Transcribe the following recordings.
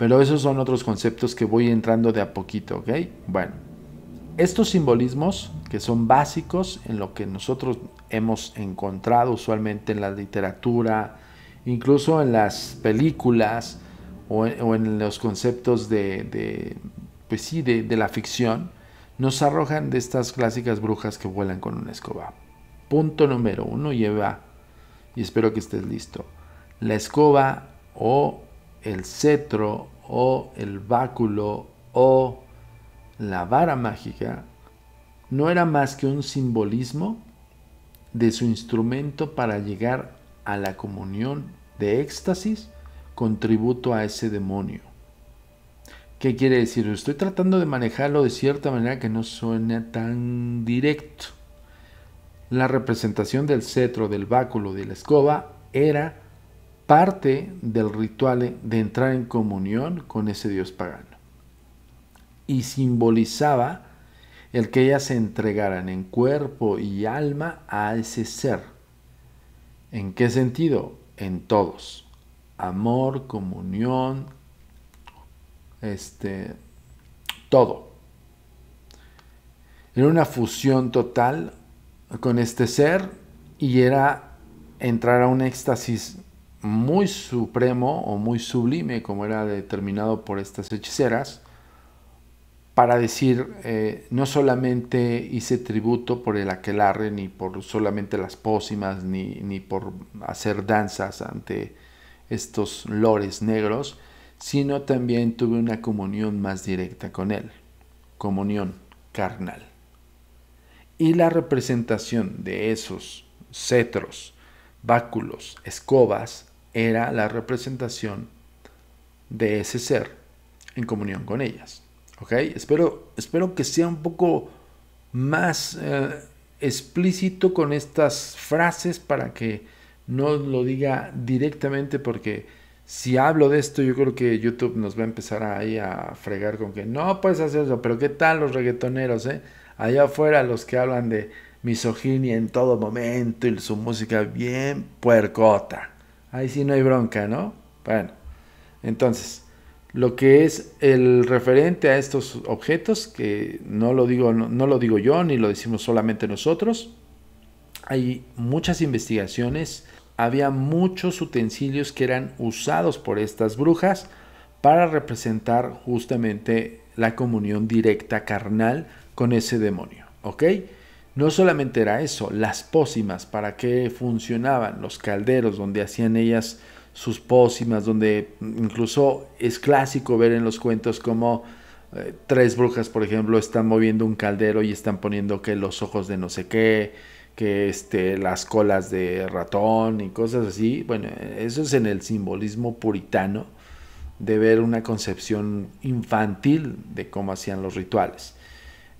Pero esos son otros conceptos que voy entrando de a poquito, ¿ok? Bueno, estos simbolismos que son básicos en lo que nosotros hemos encontrado usualmente en la literatura, incluso en las películas o en, los conceptos de, pues sí, de, de la ficción, nos arrojan de estas clásicas brujas que vuelan con una escoba. Punto número uno lleva, y espero que estés listo, la escoba o el cetro o el báculo o la vara mágica no era más que un simbolismo de su instrumento para llegar a la comunión de éxtasis con tributo a ese demonio. ¿Qué quiere decir? Estoy tratando de manejarlo de cierta manera que no suene tan directo. La representación del cetro, del báculo, de la escoba era parte del ritual de entrar en comunión con ese dios pagano. Y simbolizaba el que ellas se entregaran en cuerpo y alma a ese ser. ¿En qué sentido? En todos. Amor, comunión, este, todo. Era una fusión total con este ser y era entrar a un éxtasis muy supremo o muy sublime, como era determinado por estas hechiceras, para decir, eh, no solamente hice tributo por el aquelarre, ni por solamente las pócimas, ni, ni por hacer danzas ante estos lores negros, sino también tuve una comunión más directa con él, comunión carnal. Y la representación de esos cetros, báculos, escobas, era la representación de ese ser en comunión con ellas. Espero, espero que sea un poco más eh, explícito con estas frases para que no lo diga directamente porque si hablo de esto yo creo que YouTube nos va a empezar ahí a fregar con que no puedes hacer eso, pero ¿qué tal los reggaetoneros? Eh? Allá afuera los que hablan de misoginia en todo momento y su música bien puercota ahí sí no hay bronca, ¿no? Bueno, entonces, lo que es el referente a estos objetos, que no lo digo, no, lo digo yo, ni lo decimos solamente nosotros, hay muchas investigaciones, había muchos utensilios que eran usados por estas brujas para representar justamente la comunión directa carnal con ese demonio, ¿ok? No solamente era eso, las pócimas, para qué funcionaban, los calderos donde hacían ellas sus pócimas, donde incluso es clásico ver en los cuentos como eh, tres brujas, por ejemplo, están moviendo un caldero y están poniendo que los ojos de no sé qué, que este, las colas de ratón y cosas así. Bueno, eso es en el simbolismo puritano de ver una concepción infantil de cómo hacían los rituales.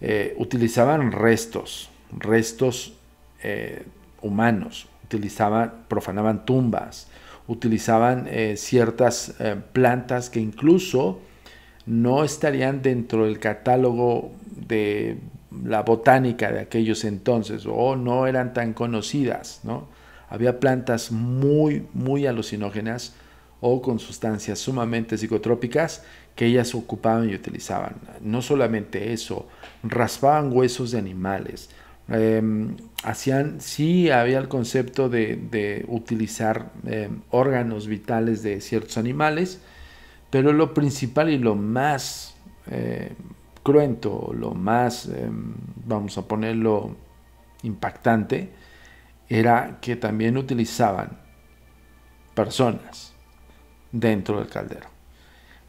Eh, utilizaban restos, restos eh, humanos, utilizaban, profanaban tumbas, utilizaban eh, ciertas eh, plantas que incluso no estarían dentro del catálogo de la botánica de aquellos entonces o no eran tan conocidas, ¿no? Había plantas muy, muy alucinógenas o con sustancias sumamente psicotrópicas que ellas ocupaban y utilizaban. No solamente eso, raspaban huesos de animales, Em, hacían, sí había el concepto de, utilizar em, órganos vitales de ciertos animales, pero lo principal y lo más em, cruento, lo más, vamos a ponerlo, impactante, era que también utilizaban personas dentro del caldero.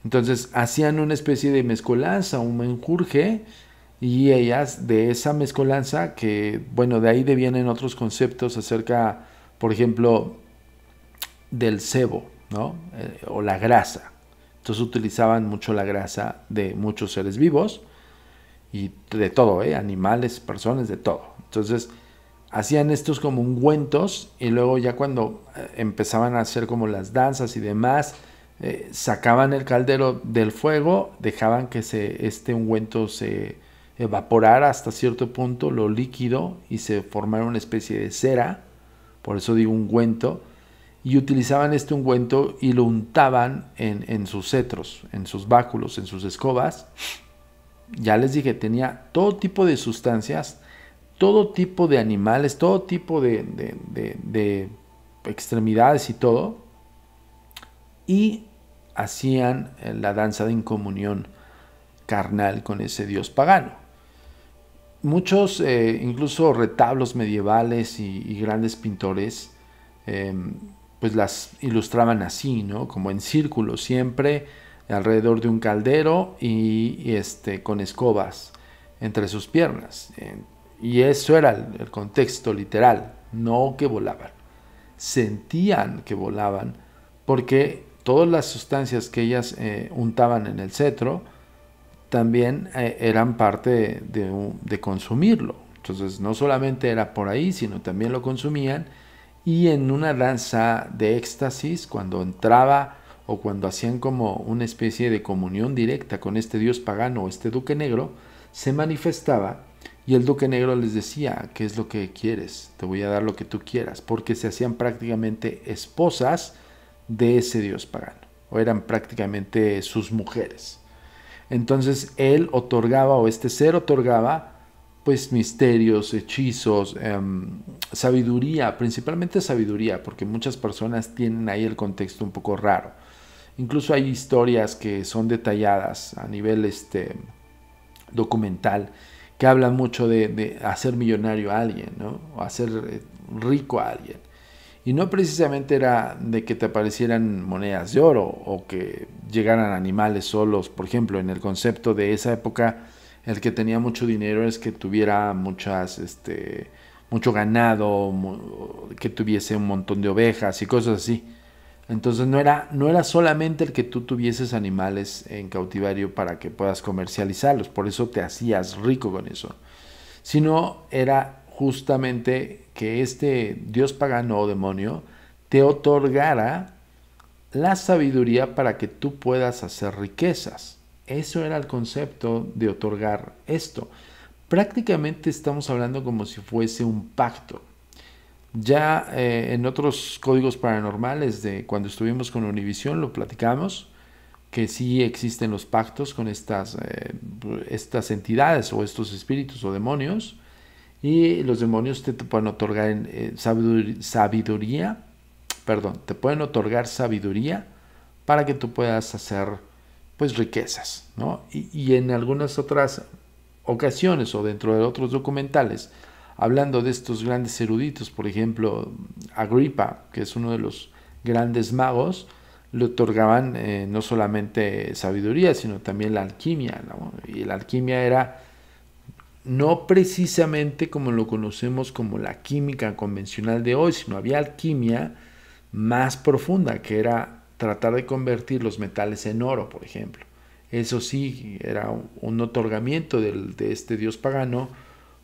Entonces hacían una especie de mezcolanza, un menjurje, y ellas de esa mezcolanza que, bueno, de ahí devienen otros conceptos acerca, por ejemplo, del sebo, ¿no? Eh, o la grasa. Entonces utilizaban mucho la grasa de muchos seres vivos y de todo, ¿eh? animales, personas, de todo. Entonces hacían estos como ungüentos y luego ya cuando eh, empezaban a hacer como las danzas y demás, eh, sacaban el caldero del fuego, dejaban que se, este ungüento se evaporar hasta cierto punto lo líquido y se formara una especie de cera, por eso digo ungüento, y utilizaban este ungüento y lo untaban en, sus cetros, en sus báculos, en sus escobas. Ya les dije, tenía todo tipo de sustancias, todo tipo de animales, todo tipo de extremidades y todo. Y hacían eh, la danza de incomunión carnal con ese dios pagano muchos, eh, incluso retablos medievales y, grandes pintores, em, pues las ilustraban así, ¿no? Como en círculo, siempre alrededor de un caldero y, este, con escobas entre sus piernas. y eso era el, contexto literal, no que volaban. Sentían que volaban porque todas las sustancias que ellas eh, untaban en el cetro también eh, eran parte de, de, consumirlo. Entonces no solamente era por ahí, sino también lo consumían. Y en una danza de éxtasis, cuando entraba o cuando hacían como una especie de comunión directa con este dios pagano o este duque negro, se manifestaba y el duque negro les decía, ¿qué es lo que quieres? Te voy a dar lo que tú quieras, porque se hacían prácticamente esposas de ese dios pagano, o eran prácticamente sus mujeres. Entonces él otorgaba, o este ser otorgaba, pues misterios, hechizos, em, sabiduría, principalmente sabiduría, porque muchas personas tienen ahí el contexto un poco raro. Incluso hay historias que son detalladas a nivel este, documental que hablan mucho de, de hacer millonario a alguien, ¿no? o hacer eh, rico a alguien. Y no precisamente era de que te aparecieran monedas de oro o que llegaran animales solos. Por ejemplo, en el concepto de esa época, el que tenía mucho dinero es que tuviera muchas, este, mucho ganado, que tuviese un montón de ovejas y cosas así. Entonces no era, no era solamente el que tú tuvieses animales en cautiverio para que puedas comercializarlos, por eso te hacías rico con eso, sino era justamente que este Dios pagano o demonio te otorgara la sabiduría para que tú puedas hacer riquezas. Eso era el concepto de otorgar esto. Prácticamente estamos hablando como si fuese un pacto. Ya eh, en otros códigos paranormales de cuando estuvimos con Univisión lo platicamos, que sí existen los pactos con estas, eh, estas entidades o estos espíritus o demonios y los demonios te, pueden otorgar sabiduría, perdón, te pueden otorgar sabiduría para que tú puedas hacer pues riquezas, ¿no? Y, en algunas otras ocasiones o dentro de otros documentales, hablando de estos grandes eruditos, por ejemplo, Agripa, que es uno de los grandes magos, le otorgaban eh, no solamente sabiduría, sino también la alquimia. Y la alquimia era no precisamente como lo conocemos como la química convencional de hoy, sino había alquimia más profunda, que era tratar de convertir los metales en oro, por ejemplo. Eso sí, era un otorgamiento del, de este dios pagano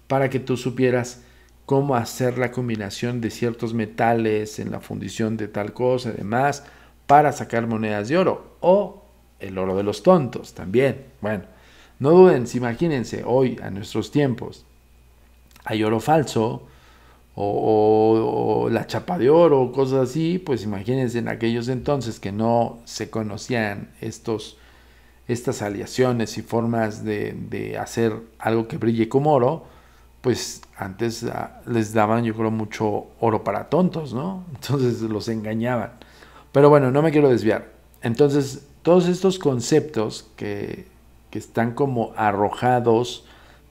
para que tú supieras cómo hacer la combinación de ciertos metales en la fundición de tal cosa y demás para sacar monedas de oro o el oro de los tontos también. Bueno, no duden, imagínense, hoy, a nuestros tiempos, hay oro falso o, la chapa de oro o cosas así, pues imagínense en aquellos entonces que no se conocían estos, estas aleaciones y formas de, hacer algo que brille como oro, pues antes ah, les daban yo creo mucho oro para tontos, ¿no? Entonces los engañaban. Pero bueno, no me quiero desviar. Entonces, todos estos conceptos que que están como arrojados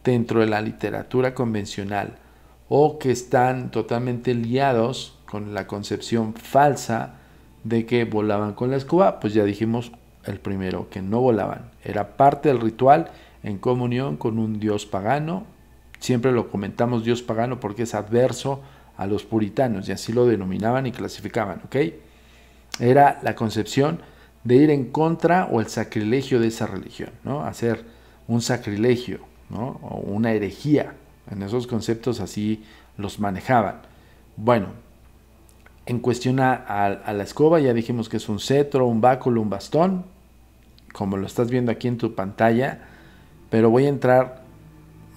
dentro de la literatura convencional o que están totalmente liados con la concepción falsa de que volaban con la escoba, pues ya dijimos el primero, que no volaban. Era parte del ritual en comunión con un dios pagano. Siempre lo comentamos dios pagano porque es adverso a los puritanos y así lo denominaban y clasificaban, ¿ok? Era la concepción de ir en contra o el sacrilegio de esa religión, ¿no? Hacer un sacrilegio, O una herejía. En esos conceptos así los manejaban. Bueno, en cuestión a, la escoba ya dijimos que es un cetro, un báculo, un bastón, como lo estás viendo aquí en tu pantalla, pero voy a entrar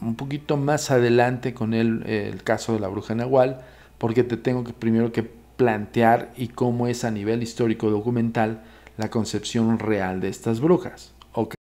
un poquito más adelante con el, caso de la bruja Nahual, porque te tengo que primero que plantear y cómo es a nivel histórico documental la concepción real de estas brujas.